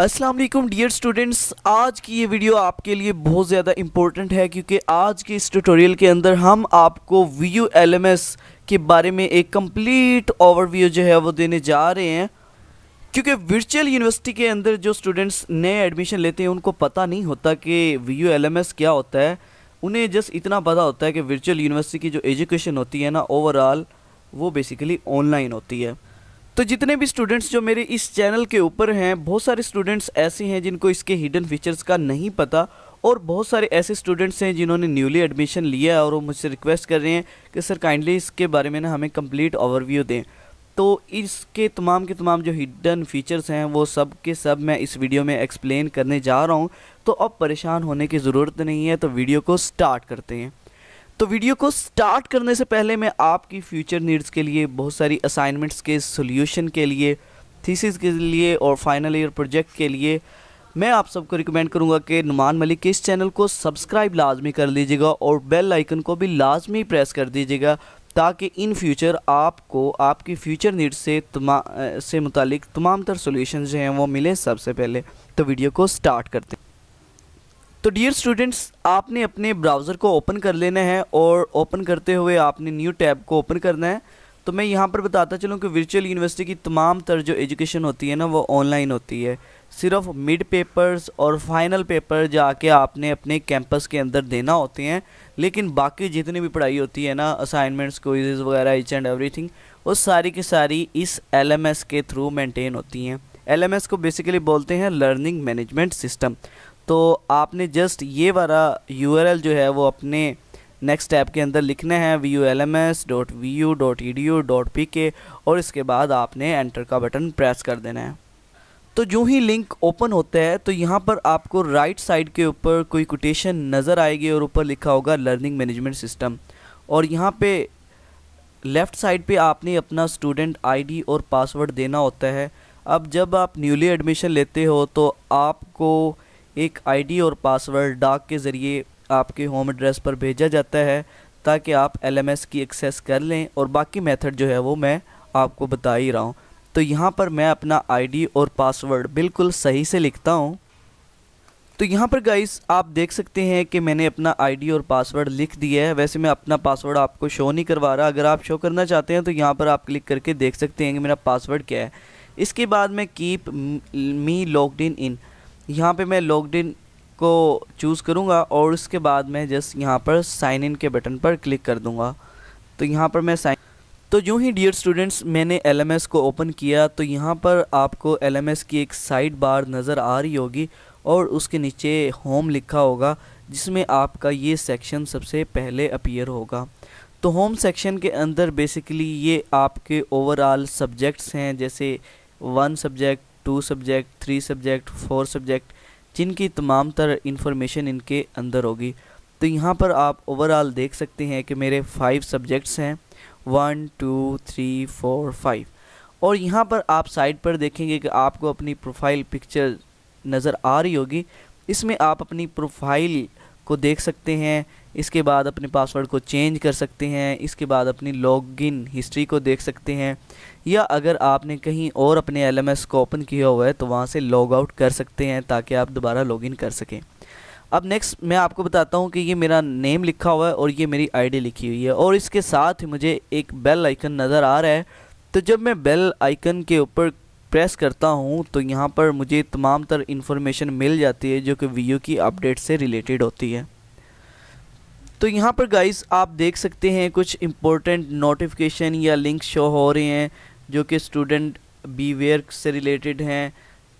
अस्सलाम वालेकुम dear students आज की ये वीडियो आपके लिए बहुत ज़्यादा इम्पोर्टेंट है क्योंकि आज के इस ट्यूटोरियल के अंदर हम आपको V U L M S के बारे में एक कंप्लीट ओवरव्यू जो है वो देने जा रहे हैं क्योंकि वर्चुअल यूनिवर्सिटी के अंदर जो स्टूडेंट्स नए एडमिशन लेते हैं उनको पता नहीं होता कि V U L M S क्या होता है उन्हें जस्ट इतना पता होता है कि वर्चुअल यूनिवर्सिटी की जो एजुकेशन होती है ना ओवरऑल वो बेसिकली ऑनलाइन होती है तो जितने भी स्टूडेंट्स जो मेरे इस चैनल के ऊपर हैं बहुत सारे स्टूडेंट्स ऐसे हैं जिनको इसके हिडन फीचर्स का नहीं पता और बहुत सारे ऐसे स्टूडेंट्स हैं जिन्होंने न्यूली एडमिशन लिया है और वो मुझसे रिक्वेस्ट कर रहे हैं कि सर काइंडली इसके बारे में ना हमें कम्प्लीट ओवरव्यू दें तो इसके तमाम के तमाम जो हिडन फीचर्स हैं वो सब के सब मैं इस वीडियो में एक्सप्लेन करने जा रहा हूँ तो अब परेशान होने की ज़रूरत नहीं है तो वीडियो को स्टार्ट करते हैं तो वीडियो को स्टार्ट करने से पहले मैं आपकी फ्यूचर नीड्स के लिए बहुत सारी असाइनमेंट्स के सोल्यूशन के लिए थीसिस के लिए और फाइनल ईयर प्रोजेक्ट के लिए मैं आप सबको रिकमेंड करूंगा कि नुमान मलिक के इस चैनल को सब्सक्राइब लाजमी कर लीजिएगा और बेल आइकन को भी लाजमी प्रेस कर दीजिएगा ताकि इन फ्यूचर आपको आपकी फ्यूचर नीड्स से तमा से मुतलिक तमाम तर सोल्यूशन जो हैं वो मिले सबसे पहले तो वीडियो को स्टार्ट करते हैं तो डियर स्टूडेंट्स आपने अपने ब्राउज़र को ओपन कर लेना है और ओपन करते हुए आपने न्यू टैब को ओपन करना है तो मैं यहाँ पर बताता चलूँ कि वर्चुअल यूनिवर्सिटी की तमाम तर जो एजुकेशन होती है ना वो ऑनलाइन होती है सिर्फ मिड पेपर्स और फाइनल पेपर जाके आपने अपने कैंपस के अंदर देना होते हैं लेकिन बाकी जितनी भी पढ़ाई होती है ना असाइनमेंट्स क्विजेज़ वगैरह इच एंड एवरी वो सारी की सारी इस एल के थ्रू मेनटेन होती हैं एल को बेसिकली बोलते हैं लर्निंग मैनेजमेंट सिस्टम तो आपने जस्ट ये वाला यू जो है वो अपने नेक्स्ट टैब के अंदर लिखना है V U L M S dot V U dot E D U dot P K और इसके बाद आपने एंटर का बटन प्रेस कर देना है तो जो ही लिंक ओपन होता है तो यहाँ पर आपको राइट साइड के ऊपर कोई कोटेशन नज़र आएगी और ऊपर लिखा होगा लर्निंग मैनेजमेंट सिस्टम और यहाँ पे लेफ़्ट साइड पे आपने अपना स्टूडेंट आईडी और पासवर्ड देना होता है अब जब आप न्यूली एडमिशन लेते हो तो आपको एक आईडी और पासवर्ड डाक के ज़रिए आपके होम एड्रेस पर भेजा जाता है ताकि आप एलएमएस की एक्सेस कर लें और बाकी मेथड जो है वो मैं आपको बता ही रहा हूँ तो यहाँ पर मैं अपना आईडी और पासवर्ड बिल्कुल सही से लिखता हूँ तो यहाँ पर गाइस आप देख सकते हैं कि मैंने अपना आईडी और पासवर्ड लिख दिया है वैसे मैं अपना पासवर्ड आपको शो नहीं करवा रहा अगर आप शो करना चाहते हैं तो यहाँ पर आप क्लिक करके देख सकते हैं कि मेरा पासवर्ड क्या है इसके बाद मैं कीप मी लॉकड इन इन यहाँ पे मैं इन को चूज़ करूँगा और उसके बाद मैं जस्ट यहाँ पर साइन इन के बटन पर क्लिक कर दूँगा तो यहाँ पर मैं साइन तो यूँ ही डियर स्टूडेंट्स मैंने एल को ओपन किया तो यहाँ पर आपको एल की एक साइड बार नज़र आ रही होगी और उसके नीचे होम लिखा होगा जिसमें आपका ये सेक्शन सबसे पहले अपीयर होगा तो होम सेक्शन के अंदर बेसिकली ये आपके ओवरऑल सब्जेक्ट्स हैं जैसे one subject two subject three subject four subject जिनकी तमाम तर इन्फॉर्मेशन इनके अंदर होगी तो यहाँ पर आप ओवरऑल देख सकते हैं कि मेरे फाइव सब्जेक्ट्स हैं one two three four five और यहाँ पर आप साइड पर देखेंगे कि आपको अपनी प्रोफाइल पिक्चर नज़र आ रही होगी इसमें आप अपनी प्रोफाइल को देख सकते हैं इसके बाद अपने पासवर्ड को चेंज कर सकते हैं इसके बाद अपनी लॉगिन हिस्ट्री को देख सकते हैं या अगर आपने कहीं और अपने एल को ओपन किया हुआ है तो वहाँ से लॉग आउट कर सकते हैं ताकि आप दोबारा लॉगिन कर सकें अब नेक्स्ट मैं आपको बताता हूँ कि ये मेरा नेम लिखा हुआ है और ये मेरी आई लिखी हुई है और इसके साथ ही मुझे एक बेल आइकन नज़र आ रहा है तो जब मैं बेल आइकन के ऊपर प्रेस करता हूँ तो यहाँ पर मुझे तमाम तर इन्फॉर्मेशन मिल जाती है जो कि वी की अपडेट से रिलेटेड होती है तो यहाँ पर गाइस आप देख सकते हैं कुछ इम्पोर्टेंट नोटिफिकेशन या लिंक शो हो रहे हैं जो कि स्टूडेंट बीवेयर से रिलेटेड हैं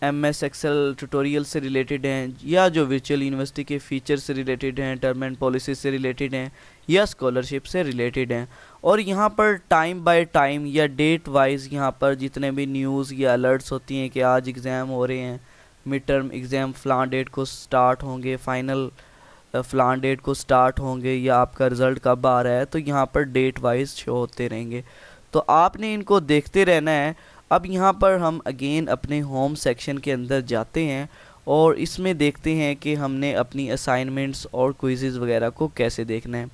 एम एस एक्सल टूटोरियल से रिलेटेड हैं या जो वर्चुअल यूनिवर्सिटी के फीचर से रिलेटेड हैं टर्म एंड पॉलिसी से रिलेटेड हैं या स्कॉलरशिप से रिलेटेड हैं और यहाँ पर टाइम बाय टाइम या डेट वाइज यहाँ पर जितने भी न्यूज़ या अलर्ट्स होती हैं कि आज एग्ज़ाम हो रहे हैं मिड टर्म एग्ज़ाम फ़लाँ डेट को स्टार्ट होंगे फाइनल फ़लान डेट को स्टार्ट होंगे या आपका रिज़ल्ट कब आ रहा है तो यहाँ पर डेट वाइज शो होते रहेंगे तो आपने इनको देखते रहना है अब यहाँ पर हम अगेन अपने होम सेक्शन के अंदर जाते हैं और इसमें देखते हैं कि हमने अपनी असाइनमेंट्स और क्विज़ वगैरह को कैसे देखना है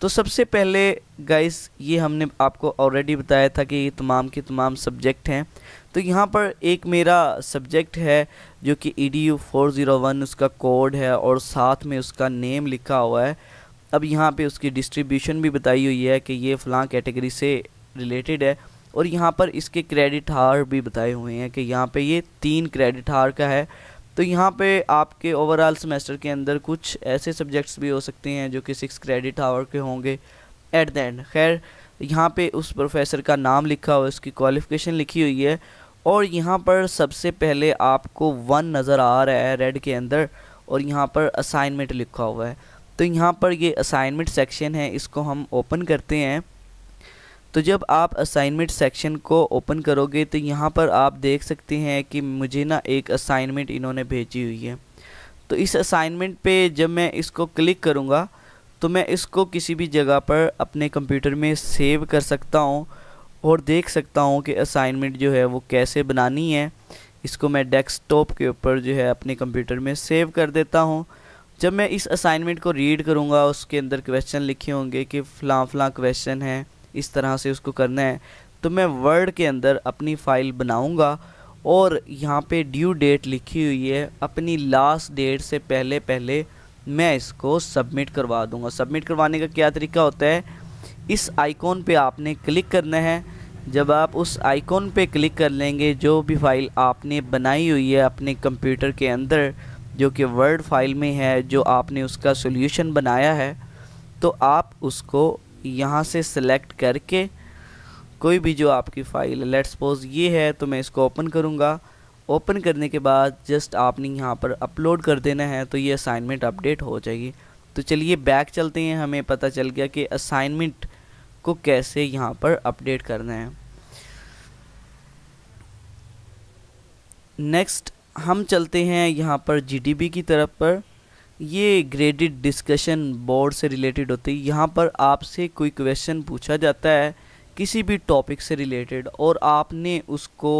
तो सबसे पहले गाइस ये हमने आपको ऑलरेडी बताया था कि ये तमाम के तमाम सब्जेक्ट हैं तो यहाँ पर एक मेरा सब्जेक्ट है जो कि E D U four zero one उसका कोड है और साथ में उसका नेम लिखा हुआ है अब यहाँ पे उसकी डिस्ट्रीब्यूशन भी बताई हुई है कि ये फ़लाँ कैटेगरी से रिलेटेड है और यहाँ पर इसके क्रेडिट हार भी बताए हुए हैं कि यहाँ पे ये तीन क्रेडिट हार का है तो यहाँ पे आपके ओवरऑल सेमेस्टर के अंदर कुछ ऐसे सब्जेक्ट्स भी हो सकते हैं जो कि सिक्स क्रेडिट हावर के होंगे एट द एंड खैर यहाँ पे उस प्रोफेसर का नाम लिखा हुआ है उसकी क्वालिफ़िकेशन लिखी हुई है और यहाँ पर सबसे पहले आपको वन नज़र आ रहा है रेड के अंदर और यहाँ पर असाइनमेंट लिखा हुआ है तो यहाँ पर ये असाइनमेंट सेक्शन है इसको हम ओपन करते हैं तो जब आप असाइनमेंट सेक्शन को ओपन करोगे तो यहाँ पर आप देख सकते हैं कि मुझे ना एक असाइनमेंट इन्होंने भेजी हुई है तो इस असाइनमेंट पे जब मैं इसको क्लिक करूँगा तो मैं इसको किसी भी जगह पर अपने कंप्यूटर में सेव कर सकता हूँ और देख सकता हूँ कि असाइनमेंट जो है वो कैसे बनानी है इसको मैं डेस्कटॉप के ऊपर जो है अपने कंप्यूटर में सेव कर देता हूँ जब मैं इस असाइनमेंट को रीड करूँगा उसके अंदर क्वेश्चन लिखे होंगे कि फ़लाँ फ़लाँ क्वेश्चन है इस तरह से उसको करना है तो मैं वर्ड के अंदर अपनी फ़ाइल बनाऊँगा और यहाँ पे ड्यू डेट लिखी हुई है अपनी लास्ट डेट से पहले पहले मैं इसको सबमिट करवा दूंगा सबमिट करवाने का क्या तरीका होता है इस आइकॉन पे आपने क्लिक करना है जब आप उस आइकॉन पे क्लिक कर लेंगे जो भी फ़ाइल आपने बनाई हुई है अपने कंप्यूटर के अंदर जो कि वर्ड फाइल में है जो आपने उसका सोल्यूशन बनाया है तो आप उसको यहाँ से सिलेक्ट करके कोई भी जो आपकी फ़ाइल लेट्स सपोज ये है तो मैं इसको ओपन करूँगा ओपन करने के बाद जस्ट आपने यहाँ पर अपलोड कर देना है तो ये असाइनमेंट अपडेट हो जाएगी तो चलिए बैक चलते हैं हमें पता चल गया कि असाइनमेंट को कैसे यहाँ पर अपडेट करना है नेक्स्ट हम चलते हैं यहाँ पर जी की तरफ पर ये ग्रेडिड डिस्कशन बोर्ड से रिलेटेड होती है यहाँ पर आपसे कोई क्वेश्चन पूछा जाता है किसी भी टॉपिक से रिलेटेड और आपने उसको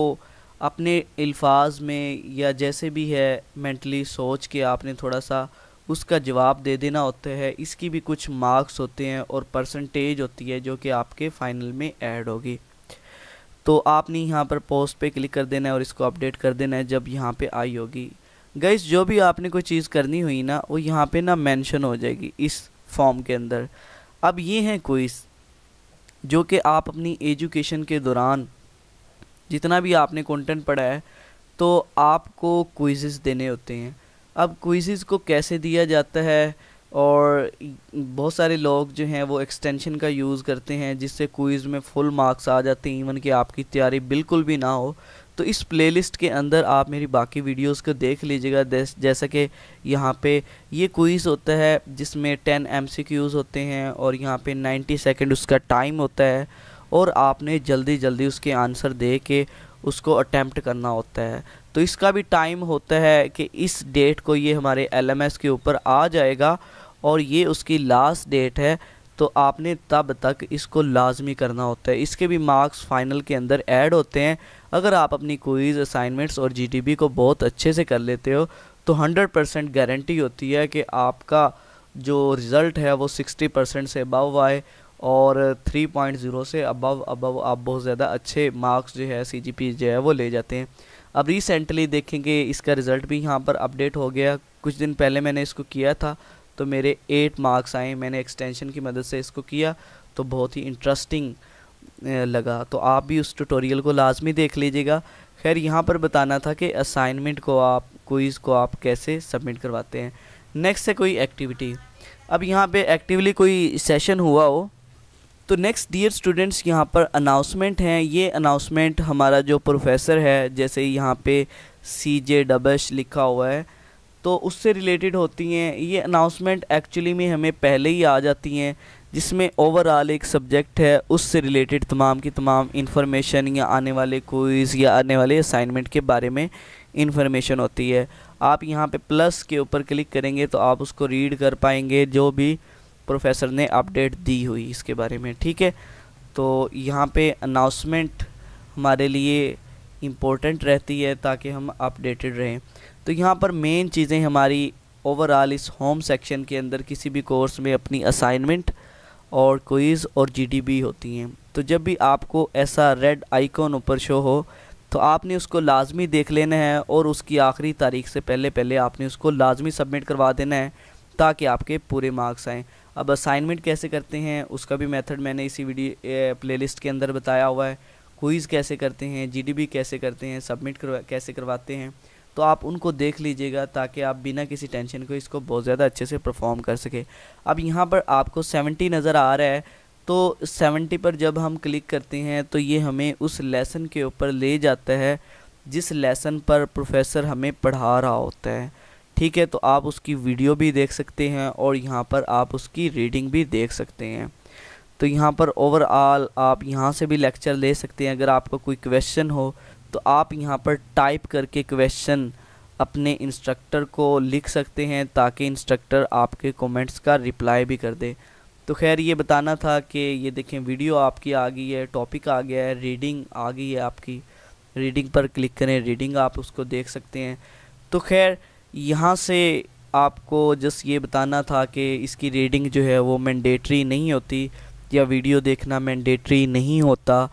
अपने अल्फाज में या जैसे भी है मेंटली सोच के आपने थोड़ा सा उसका जवाब दे देना होता है इसकी भी कुछ मार्क्स होते हैं और परसेंटेज होती है जो कि आपके फाइनल में ऐड होगी तो आपने यहाँ पर पोस्ट पे क्लिक कर देना है और इसको अपडेट कर देना है जब यहाँ पे आई होगी गैस जो भी आपने कोई चीज़ करनी हुई ना वो यहाँ पे ना मेंशन हो जाएगी इस फॉर्म के अंदर अब ये हैं क्विज़ जो कि आप अपनी एजुकेशन के दौरान जितना भी आपने कंटेंट पढ़ा है तो आपको क्विजेस देने होते हैं अब क्विजेस को कैसे दिया जाता है और बहुत सारे लोग जो हैं वो एक्सटेंशन का यूज़ करते हैं जिससे क्विज़ में फुल मार्क्स आ जाते हैं इवन कि आपकी तैयारी बिल्कुल भी ना हो तो इस प्लेलिस्ट के अंदर आप मेरी बाकी वीडियोस को देख लीजिएगा जैसा कि यहाँ पे ये क्विज़ होता है जिसमें 10 एमसीक्यूज़ होते हैं और यहाँ पे 90 सेकंड उसका टाइम होता है और आपने जल्दी जल्दी उसके आंसर दे के उसको अटैम्प्ट करना होता है तो इसका भी टाइम होता है कि इस डेट को ये हमारे एलएमएस के ऊपर आ जाएगा और ये उसकी लास्ट डेट है तो आपने तब तक इसको लाजमी करना होता है इसके भी मार्क्स फाइनल के अंदर ऐड होते हैं अगर आप अपनी क्वीज़ असाइनमेंट्स और जी को बहुत अच्छे से कर लेते हो तो 100 परसेंट गारंटी होती है कि आपका जो रिज़ल्ट है वो 60 परसेंट से अबव आए और 3.0 से अबव अबव आप बहुत ज़्यादा अच्छे मार्क्स जो है सी जो है वो ले जाते हैं अब रिसेंटली देखेंगे इसका रिज़ल्ट भी यहाँ पर अपडेट हो गया कुछ दिन पहले मैंने इसको किया था तो मेरे एट मार्क्स आए मैंने एक्सटेंशन की मदद से इसको किया तो बहुत ही इंटरेस्टिंग लगा तो आप भी उस ट्यूटोरियल को लाजमी देख लीजिएगा खैर यहाँ पर बताना था कि असाइनमेंट को आप क्विज़ को आप कैसे सबमिट करवाते हैं नेक्स्ट है कोई एक्टिविटी अब यहाँ पे एक्टिवली कोई सेशन हुआ हो तो नेक्स्ट डियर स्टूडेंट्स यहाँ पर अनाउंसमेंट हैं ये अनाउंसमेंट हमारा जो प्रोफेसर है जैसे यहाँ पे सी जे डबश लिखा हुआ है तो उससे रिलेटेड होती हैं ये अनाउंसमेंट एक्चुअली में हमें पहले ही आ जाती हैं जिसमें ओवरऑल एक सब्जेक्ट है उससे रिलेटेड तमाम की तमाम इन्फॉर्मेशन या आने वाले कोइज या आने वाले असाइनमेंट के बारे में इन्फॉर्मेशन होती है आप यहाँ पे प्लस के ऊपर क्लिक करेंगे तो आप उसको रीड कर पाएंगे जो भी प्रोफेसर ने अपडेट दी हुई इसके बारे में ठीक है तो यहाँ पे अनाउंसमेंट हमारे लिए इम्पोर्टेंट रहती है ताकि हम अपडेटेड रहें तो यहाँ पर मेन चीज़ें हमारी ओवरऑल इस होम सेक्शन के अंदर किसी भी कोर्स में अपनी असाइनमेंट और क्विज़ और जीडीबी होती हैं तो जब भी आपको ऐसा रेड आइकॉन ऊपर शो हो तो आपने उसको लाजमी देख लेना है और उसकी आखिरी तारीख से पहले पहले आपने उसको लाजमी सबमिट करवा देना है ताकि आपके पूरे मार्क्स आएँ अब असाइनमेंट कैसे करते हैं उसका भी मेथड मैंने इसी वीडियो प्लेलिस्ट के अंदर बताया हुआ है क्विज़ कैसे करते हैं जीडीबी कैसे करते हैं सबमिट करवा कैसे करवाते हैं तो आप उनको देख लीजिएगा ताकि आप बिना किसी टेंशन को इसको बहुत ज़्यादा अच्छे से परफॉर्म कर सके अब यहाँ पर आपको सेवेंटी नज़र आ रहा है तो सेवेंटी पर जब हम क्लिक करते हैं तो ये हमें उस लेसन के ऊपर ले जाता है जिस लेसन पर प्रोफेसर हमें पढ़ा रहा होता है ठीक है तो आप उसकी वीडियो भी देख सकते हैं और यहाँ पर आप उसकी रीडिंग भी देख सकते हैं तो यहाँ पर ओवरऑल आप यहाँ से भी लेक्चर ले सकते हैं अगर आपका कोई क्वेश्चन हो तो आप यहाँ पर टाइप करके क्वेश्चन अपने इंस्ट्रक्टर को लिख सकते हैं ताकि इंस्ट्रक्टर आपके कमेंट्स का रिप्लाई भी कर दे तो खैर ये बताना था कि ये देखें वीडियो आपकी आ गई है टॉपिक आ गया है रीडिंग आ गई है आपकी रीडिंग पर क्लिक करें रीडिंग आप उसको देख सकते हैं तो खैर यहाँ से आपको जस्ट ये बताना था कि इसकी रीडिंग जो है वो मैंडेटरी नहीं होती या वीडियो देखना मैंडेटरी नहीं होता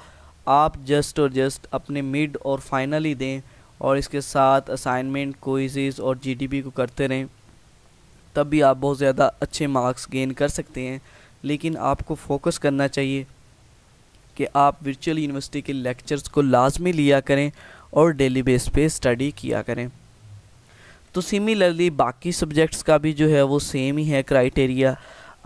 आप जस्ट और जस्ट अपने मिड और फाइनल ही दें और इसके साथ असाइनमेंट कोइज़ और जीडीपी को करते रहें तब भी आप बहुत ज़्यादा अच्छे मार्क्स गेन कर सकते हैं लेकिन आपको फोकस करना चाहिए कि आप वर्चुअल यूनिवर्सिटी के लेक्चर्स को लाजमी लिया करें और डेली बेस पे स्टडी किया करें तो सिमिलरली बाकी सब्जेक्ट्स का भी जो है वो सेम ही है क्राइटेरिया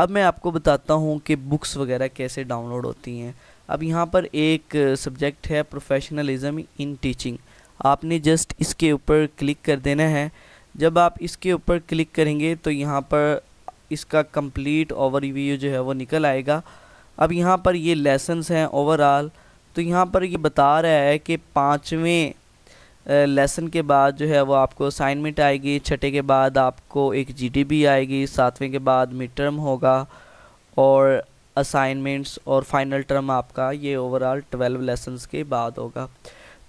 अब मैं आपको बताता हूँ कि बुक्स वगैरह कैसे डाउनलोड होती हैं अब यहाँ पर एक सब्जेक्ट है प्रोफेशनलिज्म इन टीचिंग आपने जस्ट इसके ऊपर क्लिक कर देना है जब आप इसके ऊपर क्लिक करेंगे तो यहाँ पर इसका कंप्लीट ओवरव्यू जो है वो निकल आएगा अब यहाँ पर ये लेसन्स हैं ओवरऑल तो यहाँ पर ये बता रहा है कि पाँचवें लेसन के बाद जो है वो आपको असाइनमेंट आएगी छठे के बाद आपको एक जीडीबी आएगी सातवें के बाद मिड टर्म होगा और असाइनमेंट्स और फाइनल टर्म आपका ये ओवरऑल ट्वेल्व लेसन्स के बाद होगा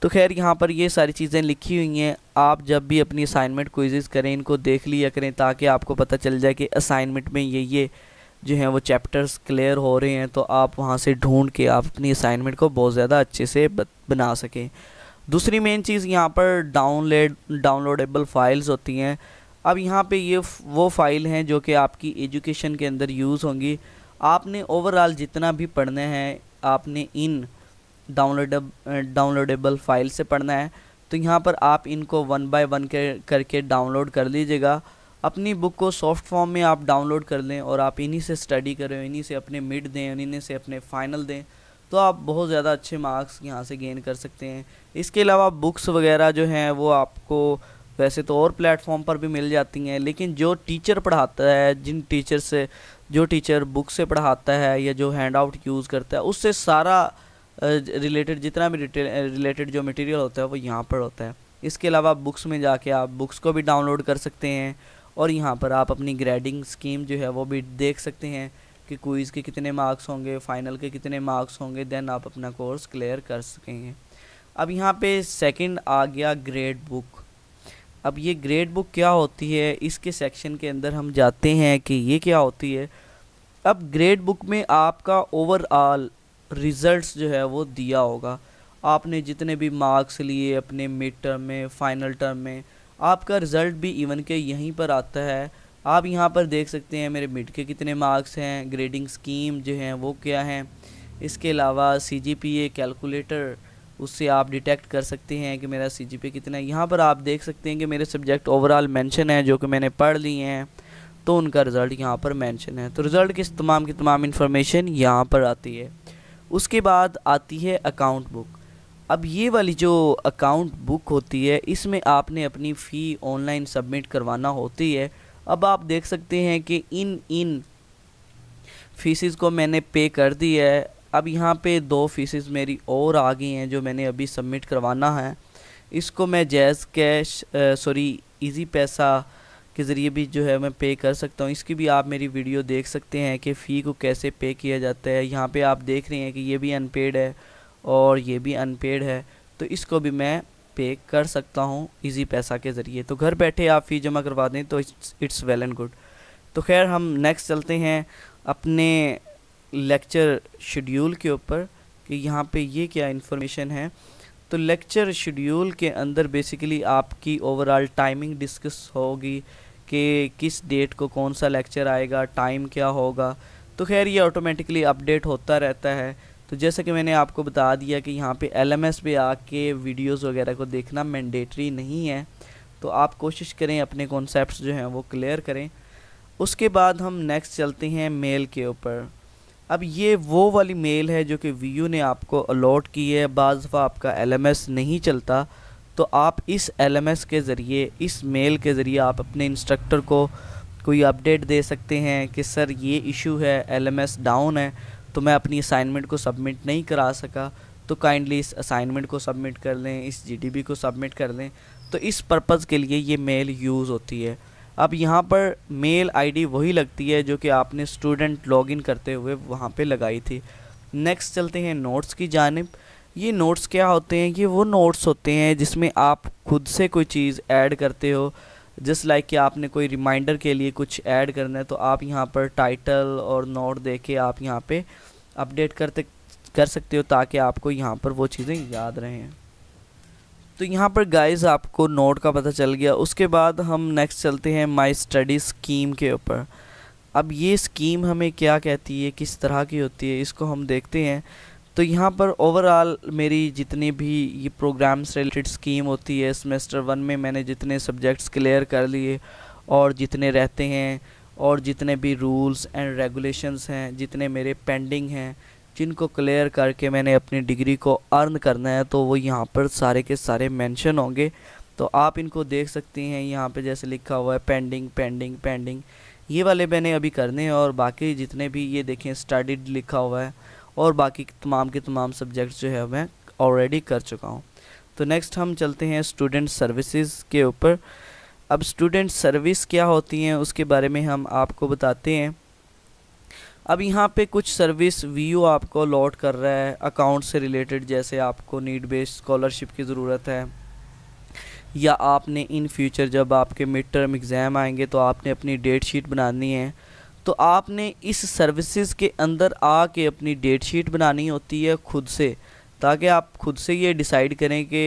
तो खैर यहाँ पर ये सारी चीज़ें लिखी हुई हैं आप जब भी अपनी असाइनमेंट कोइज करें इनको देख लिया करें ताकि आपको पता चल जाए कि असाइनमेंट में ये ये जो हैं वो चैप्टर्स क्लियर हो रहे हैं तो आप वहाँ से ढूंढ के आप अपनी असाइनमेंट को बहुत ज़्यादा अच्छे से बना सकें दूसरी मेन चीज़ यहाँ पर डाउनलेड डाउनलोडेबल फ़ाइल्स होती हैं अब यहाँ पे ये वो फ़ाइल हैं जो कि आपकी एजुकेशन के अंदर यूज़ होंगी आपने ओवरऑल जितना भी पढ़ना है आपने इन डाउनलोड डाउनलोडेबल फ़ाइल से पढ़ना है तो यहाँ पर आप इनको वन बाय वन के करके डाउनलोड कर लीजिएगा अपनी बुक को सॉफ्ट फॉर्म में आप डाउनलोड कर लें और आप इन्हीं से स्टडी करें इन्हीं से अपने मिड दें इन्हीं से अपने फ़ाइनल दें तो आप बहुत ज़्यादा अच्छे मार्क्स यहाँ से गेन कर सकते हैं इसके अलावा बुक्स वगैरह जो हैं वो आपको वैसे तो और प्लेटफॉर्म पर भी मिल जाती हैं लेकिन जो टीचर पढ़ाता है जिन टीचर से जो टीचर बुक से पढ़ाता है या जो हैंड आउट यूज़ करता है उससे सारा रिलेटेड जितना भी रिलेटेड जो मटेरियल होता है वो यहाँ पर होता है इसके अलावा बुक्स में जाके आप बुक्स को भी डाउनलोड कर सकते हैं और यहाँ पर आप अपनी ग्रेडिंग स्कीम जो है वो भी देख सकते हैं कि क्विज़ के कितने मार्क्स होंगे फ़ाइनल के कितने मार्क्स होंगे देन आप अपना कोर्स क्लियर कर सकेंगे अब यहाँ पे सेकंड आ गया ग्रेड बुक अब ये ग्रेड बुक क्या होती है इसके सेक्शन के अंदर हम जाते हैं कि ये क्या होती है अब ग्रेड बुक में आपका ओवरऑल रिज़ल्ट्स जो है वो दिया होगा आपने जितने भी मार्क्स लिए अपने मिड टर्म में फ़ाइनल टर्म में आपका रिज़ल्ट भी इवन के यहीं पर आता है आप यहाँ पर देख सकते हैं मेरे मिड के कितने मार्क्स हैं ग्रेडिंग स्कीम जो हैं वो क्या हैं इसके अलावा सी जी पी ए कैलकुलेटर उससे आप डिटेक्ट कर सकते हैं कि मेरा सी जी पी कितना है यहाँ पर आप देख सकते हैं कि मेरे सब्जेक्ट ओवरऑल मेंशन है जो कि मैंने पढ़ लिए हैं तो उनका रिज़ल्ट यहाँ पर मेंशन है तो रिज़ल्ट की तमाम की तमाम इन्फॉर्मेशन यहाँ पर आती है उसके बाद आती है अकाउंट बुक अब ये वाली जो अकाउंट बुक होती है इसमें आपने अपनी फ़ी ऑनलाइन सबमिट करवाना होती है अब आप देख सकते हैं कि इन इन फीसिस को मैंने पे कर दी है अब यहाँ पे दो फीसिस मेरी और आ गई हैं जो मैंने अभी सबमिट करवाना है इसको मैं जैज़ कैश सॉरी इजी पैसा के ज़रिए भी जो है मैं पे कर सकता हूँ इसकी भी आप मेरी वीडियो देख सकते हैं कि फ़ी को कैसे पे किया जाता है यहाँ पे आप देख रहे हैं कि ये भी अनपेड है और ये भी अनपेड है तो इसको भी मैं पे कर सकता हूँ इजी पैसा के ज़रिए तो घर बैठे आप फ़ीस जमा करवा दें तो इट्स वेल एंड गुड तो खैर हम नेक्स्ट चलते हैं अपने लेक्चर शेड्यूल के ऊपर कि यहाँ पे ये क्या इन्फॉर्मेशन है तो लेक्चर शेड्यूल के अंदर बेसिकली आपकी ओवरऑल टाइमिंग डिस्कस होगी कि किस डेट को कौन सा लेक्चर आएगा टाइम क्या होगा तो खैर ये ऑटोमेटिकली अपडेट होता रहता है तो जैसा कि मैंने आपको बता दिया कि यहाँ पे एल एम एस पे आके वीडियोज़ वगैरह को देखना मैंडेटरी नहीं है तो आप कोशिश करें अपने कॉन्सेप्ट जो हैं वो क्लियर करें उसके बाद हम नेक्स्ट चलते हैं मेल के ऊपर अब ये वो वाली मेल है जो कि वी ने आपको अलॉट की है बज़ दफ़ा आपका एल नहीं चलता तो आप इस एल के ज़रिए इस मेल के ज़रिए आप अपने इंस्ट्रक्टर को कोई अपडेट दे सकते हैं कि सर ये इशू है एल डाउन है तो मैं अपनी असाइनमेंट को सबमिट नहीं करा सका तो काइंडली इस असाइनमेंट को सबमिट कर लें इस जीडीबी को सबमिट कर लें तो इस पर्पज़ के लिए ये मेल यूज़ होती है अब यहाँ पर मेल आईडी वही लगती है जो कि आपने स्टूडेंट लॉगिन करते हुए वहाँ पे लगाई थी नेक्स्ट चलते हैं नोट्स की जानब ये नोट्स क्या होते हैं ये वो नोट्स होते हैं जिसमें आप खुद से कोई चीज़ ऐड करते हो जस्ट लाइक कि आपने कोई रिमाइंडर के लिए कुछ ऐड करना है तो आप यहाँ पर टाइटल और नोट दे के आप यहाँ पे अपडेट करते कर सकते हो ताकि आपको यहाँ पर वो चीज़ें याद रहें तो यहाँ पर गाइस आपको नोट का पता चल गया उसके बाद हम नेक्स्ट चलते हैं माई स्टडी स्कीम के ऊपर अब ये स्कीम हमें क्या कहती है किस तरह की होती है इसको हम देखते हैं तो यहाँ पर ओवरऑल मेरी जितनी भी ये प्रोग्राम्स रिलेटेड स्कीम होती है सेमेस्टर वन में मैंने जितने सब्जेक्ट्स क्लियर कर लिए और जितने रहते हैं और जितने भी रूल्स एंड रेगुलेशंस हैं जितने मेरे पेंडिंग हैं जिनको क्लियर करके मैंने अपनी डिग्री को अर्न करना है तो वो यहाँ पर सारे के सारे मैंशन होंगे तो आप इनको देख सकती हैं यहाँ पर जैसे लिखा हुआ है पेंडिंग पेंडिंग पेंडिंग ये वाले मैंने अभी करने हैं और बाकी जितने भी ये देखें स्टडीड लिखा हुआ है और बाकी तमाम के तमाम सब्जेक्ट जो है मैं ऑलरेडी कर चुका हूँ तो नेक्स्ट हम चलते हैं स्टूडेंट सर्विसेज के ऊपर अब स्टूडेंट सर्विस क्या होती हैं उसके बारे में हम आपको बताते हैं अब यहाँ पे कुछ सर्विस वी आपको अलॉट कर रहा है अकाउंट से रिलेटेड जैसे आपको नीड बेस्ड स्कॉलरशिप की ज़रूरत है या आपने इन फ्यूचर जब आपके मिड टर्म एग्ज़ाम आएंगे तो आपने अपनी डेट शीट बनानी है तो आपने इस सर्विसेज के अंदर आके अपनी डेट शीट बनानी होती है खुद से ताकि आप खुद से ये डिसाइड करें कि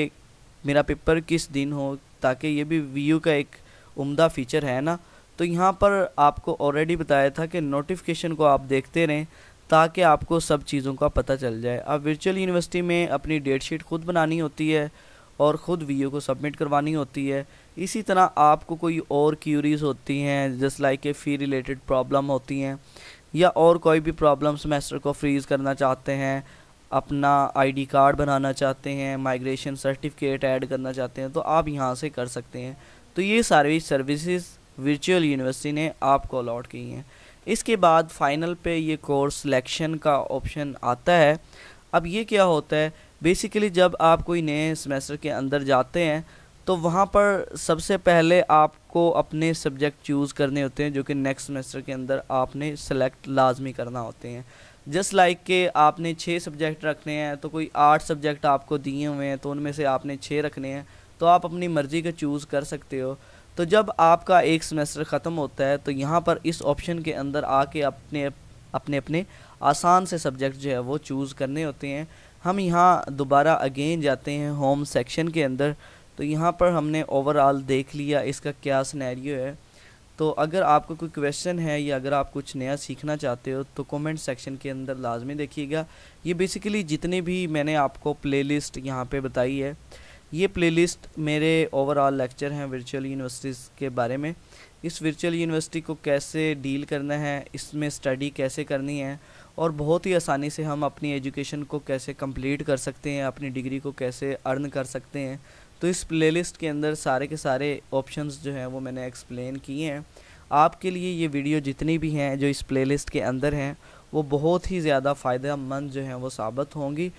मेरा पेपर किस दिन हो ताकि ये भी वी का एक उम्दा फ़ीचर है ना तो यहाँ पर आपको ऑलरेडी बताया था कि नोटिफिकेशन को आप देखते रहें ताकि आपको सब चीज़ों का पता चल जाए अब वर्चुअल यूनिवर्सिटी में अपनी डेट शीट खुद बनानी होती है और ख़ुद वी को सबमिट करवानी होती है इसी तरह आपको कोई और क्यूरीज होती हैं just like a fee related problem होती हैं या और कोई भी प्रॉब्लम सेमेस्टर को फ्रीज़ करना चाहते हैं अपना आईडी कार्ड बनाना चाहते हैं माइग्रेशन सर्टिफिकेट ऐड करना चाहते हैं तो आप यहाँ से कर सकते हैं तो ये सारी सर्विसेज वर्चुअल यूनिवर्सिटी ने आपको अलॉट की हैं इसके बाद फाइनल पे ये कोर्स सिलेक्शन का ऑप्शन आता है अब ये क्या होता है बेसिकली जब आप कोई नए सेमेस्टर के अंदर जाते हैं तो वहाँ पर सबसे पहले आपको अपने सब्जेक्ट चूज़ करने होते हैं जो कि नेक्स्ट सेमेस्टर के अंदर आपने सेलेक्ट लाजमी करना होते हैं जस्ट लाइक like के आपने छः सब्जेक्ट रखने हैं तो कोई आठ सब्जेक्ट आपको दिए हुए हैं तो उनमें से आपने छः रखने हैं तो आप अपनी मर्ज़ी का चूज़ कर सकते हो तो जब आपका एक सेमेस्टर ख़त्म होता है तो यहाँ पर इस ऑप्शन के अंदर आके अपने अपने अपने आसान से सब्जेक्ट जो है वो चूज़ करने होते हैं हम यहाँ दोबारा अगेन जाते हैं होम सेक्शन के अंदर तो यहाँ पर हमने ओवरऑल देख लिया इसका क्या स्नैरियो है तो अगर आपको कोई क्वेश्चन है या अगर आप कुछ नया सीखना चाहते हो तो कमेंट सेक्शन के अंदर लाजमी देखिएगा ये बेसिकली जितने भी मैंने आपको प्लेलिस्ट यहाँ पर बताई है ये प्लेलिस्ट मेरे ओवरऑल लेक्चर हैं वर्चुअल यूनिवर्सिटीज़ के बारे में इस वर्चुअल यूनिवर्सिटी को कैसे डील करना है इसमें स्टडी कैसे करनी है और बहुत ही आसानी से हम अपनी एजुकेशन को कैसे कंप्लीट कर सकते हैं अपनी डिग्री को कैसे अर्न कर सकते हैं तो इस प्लेलिस्ट के अंदर सारे के सारे ऑप्शंस जो हैं वो मैंने एक्सप्लेन किए हैं आपके लिए ये वीडियो जितनी भी हैं जो इस प्लेलिस्ट के अंदर हैं वो बहुत ही ज़्यादा फ़ायदेमंद जो हैं वो साबित होंगी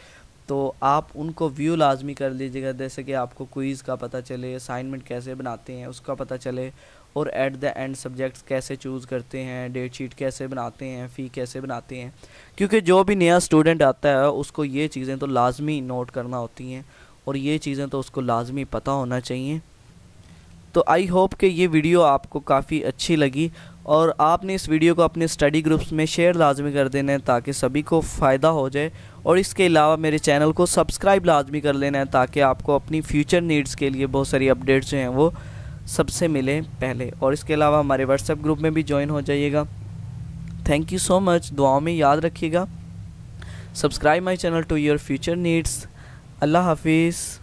तो आप उनको व्यू लाजमी कर लीजिएगा जैसे कि आपको क्वीज़ का पता चले असाइनमेंट कैसे बनाते हैं उसका पता चले और एट द एंड सब्जेक्ट्स कैसे चूज़ करते हैं डेट शीट कैसे बनाते हैं फ़ी कैसे बनाते हैं क्योंकि जो भी नया स्टूडेंट आता है उसको ये चीज़ें तो लाजमी नोट करना होती हैं और ये चीज़ें तो उसको लाजमी पता होना चाहिए तो आई होप कि ये वीडियो आपको काफ़ी अच्छी लगी और आपने इस वीडियो को अपने स्टडी ग्रुप्स में शेयर लाजमी कर देना है ताकि सभी को फ़ायदा हो जाए और इसके अलावा मेरे चैनल को सब्सक्राइब लाजमी कर लेना है ताकि आपको अपनी फ्यूचर नीड्स के लिए बहुत सारी अपडेट्स जो हैं वो सबसे मिलें पहले और इसके अलावा हमारे व्हाट्सएप ग्रुप में भी ज्वाइन हो जाइएगा थैंक यू सो मच दुआओं में याद रखिएगा subscribe my channel to your future needs اللہ حافظ